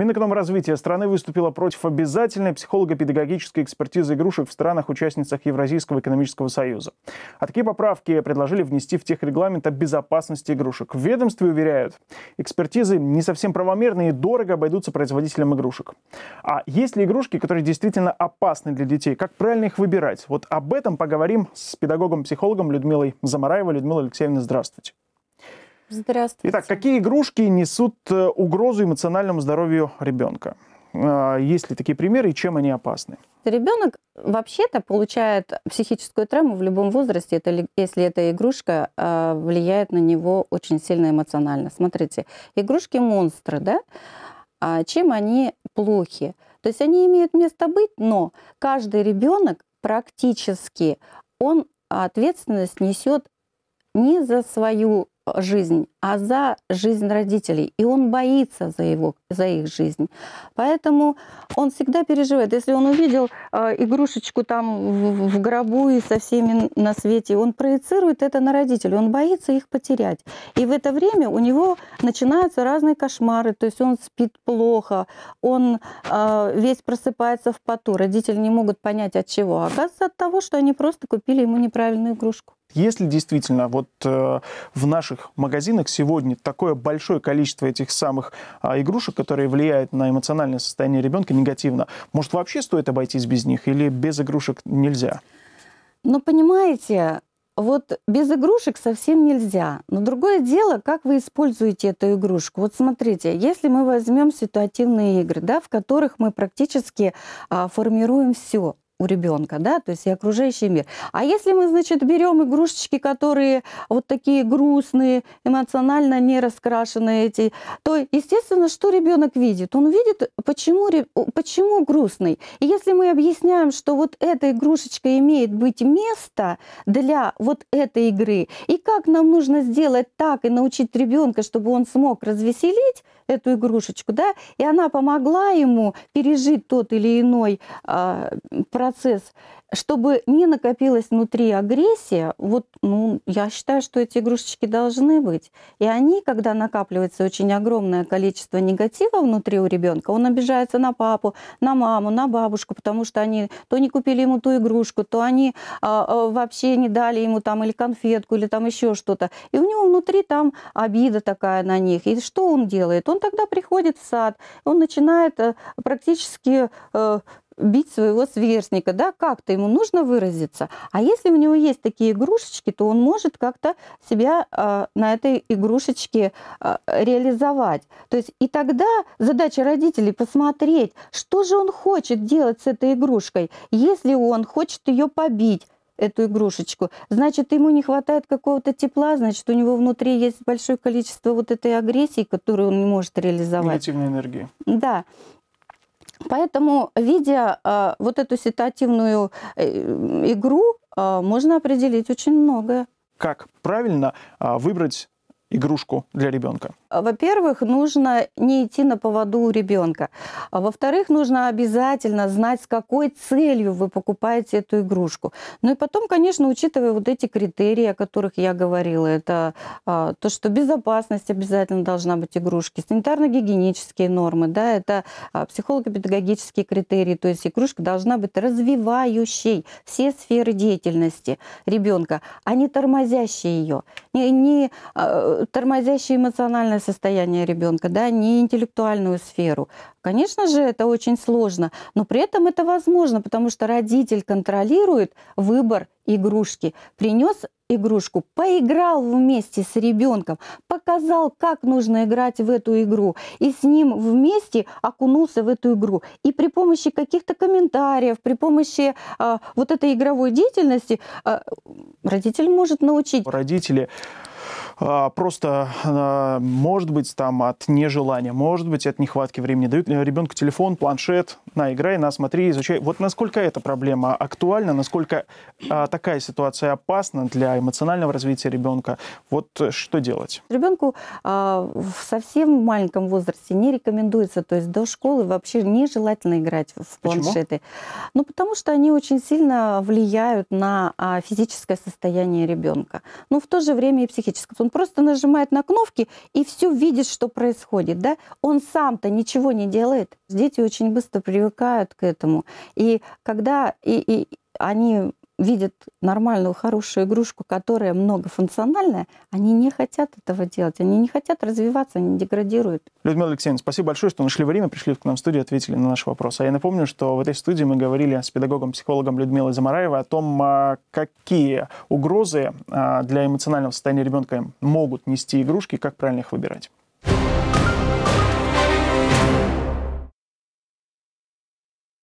Минэкономразвития страны выступила против обязательной психолого-педагогической экспертизы игрушек в странах-участницах Евразийского экономического союза. А такие поправки предложили внести в техрегламент о безопасности игрушек. В ведомстве уверяют, экспертизы не совсем правомерны и дорого обойдутся производителям игрушек. А есть ли игрушки, которые действительно опасны для детей? Как правильно их выбирать? Вот об этом поговорим с педагогом-психологом Людмилой Замараевой. Людмила Алексеевна, здравствуйте. Здравствуйте. Итак, какие игрушки несут э, угрозу эмоциональному здоровью ребенка? А, есть ли такие примеры и чем они опасны? Ребенок вообще-то получает психическую травму в любом возрасте, это, если эта игрушка э, влияет на него очень сильно эмоционально. Смотрите, игрушки-монстры, да? А чем они плохи? То есть они имеют место быть, но каждый ребенок практически, он ответственность несет не за свою жизнь а за жизнь родителей. И он боится за, его, за их жизнь. Поэтому он всегда переживает. Если он увидел э, игрушечку там в, в гробу и со всеми на свете, он проецирует это на родителей. Он боится их потерять. И в это время у него начинаются разные кошмары. То есть он спит плохо, он э, весь просыпается в поту. Родители не могут понять от чего. А оказывается от того, что они просто купили ему неправильную игрушку. Если действительно вот э, в наших магазинах сегодня такое большое количество этих самых а, игрушек, которые влияют на эмоциональное состояние ребенка негативно, может, вообще стоит обойтись без них или без игрушек нельзя? Ну, понимаете, вот без игрушек совсем нельзя. Но другое дело, как вы используете эту игрушку. Вот смотрите, если мы возьмем ситуативные игры, да, в которых мы практически а, формируем все у ребенка, да, то есть и окружающий мир. А если мы, значит, берем игрушечки, которые вот такие грустные, эмоционально не раскрашенные эти, то, естественно, что ребенок видит? Он видит, почему, почему грустный. И если мы объясняем, что вот эта игрушечка имеет быть место для вот этой игры, и как нам нужно сделать так и научить ребенка, чтобы он смог развеселить эту игрушечку, да, и она помогла ему пережить тот или иной э, процесс чтобы не накопилась внутри агрессия, вот, ну, я считаю, что эти игрушечки должны быть. И они, когда накапливается очень огромное количество негатива внутри у ребенка, он обижается на папу, на маму, на бабушку, потому что они то не купили ему ту игрушку, то они а, а, вообще не дали ему там или конфетку, или там еще что-то. И у него внутри там обида такая на них. И что он делает? Он тогда приходит в сад, он начинает э, практически э, бить своего сверстника, да, как-то ему нужно выразиться. А если у него есть такие игрушечки, то он может как-то себя э, на этой игрушечке э, реализовать. То есть и тогда задача родителей посмотреть, что же он хочет делать с этой игрушкой. Если он хочет ее побить, эту игрушечку. Значит, ему не хватает какого-то тепла, значит, у него внутри есть большое количество вот этой агрессии, которую он не может реализовать. Негативной энергии. Да. Поэтому, видя э, вот эту ситуативную э, игру, э, можно определить очень многое. Как правильно э, выбрать игрушку для ребенка? Во-первых, нужно не идти на поводу у ребенка. А во-вторых, нужно обязательно знать, с какой целью вы покупаете эту игрушку. Ну и потом, конечно, учитывая вот эти критерии, о которых я говорила, это а, то, что безопасность обязательно должна быть игрушки, санитарно-гигиенические нормы, да, это а, психолого-педагогические критерии, то есть игрушка должна быть развивающей все сферы деятельности ребенка, а не тормозящей ее, не, не а, тормозящее эмоциональное состояние ребенка, да, не интеллектуальную сферу. Конечно же, это очень сложно, но при этом это возможно, потому что родитель контролирует выбор игрушки, принес игрушку, поиграл вместе с ребенком, показал, как нужно играть в эту игру, и с ним вместе окунулся в эту игру. И при помощи каких-то комментариев, при помощи э, вот этой игровой деятельности э, родитель может научить. Родители а, просто, а, может быть, там от нежелания, может быть, от нехватки времени дают э, ребенку телефон, планшет, на, играй, на, смотри, изучай. Вот насколько эта проблема актуальна, насколько а, такая ситуация опасна для эмоционального развития ребенка, вот э, что делать? Ребенку в совсем маленьком возрасте не рекомендуется, то есть до школы вообще нежелательно играть в планшеты. Почему? Ну, потому что они очень сильно влияют на физическое состояние ребенка. Но ну, в то же время и психическое. Он просто нажимает на кнопки и все видит, что происходит, да? Он сам-то ничего не делает. Дети очень быстро привыкают к этому. И когда и, и они видят нормальную, хорошую игрушку, которая многофункциональная, они не хотят этого делать, они не хотят развиваться, они деградируют. Людмила Алексеевна, спасибо большое, что нашли время, пришли к нам в студию, ответили на наши вопросы. А я напомню, что в этой студии мы говорили с педагогом-психологом Людмилой Замараевой о том, а, какие угрозы а, для эмоционального состояния ребенка могут нести игрушки и как правильно их выбирать.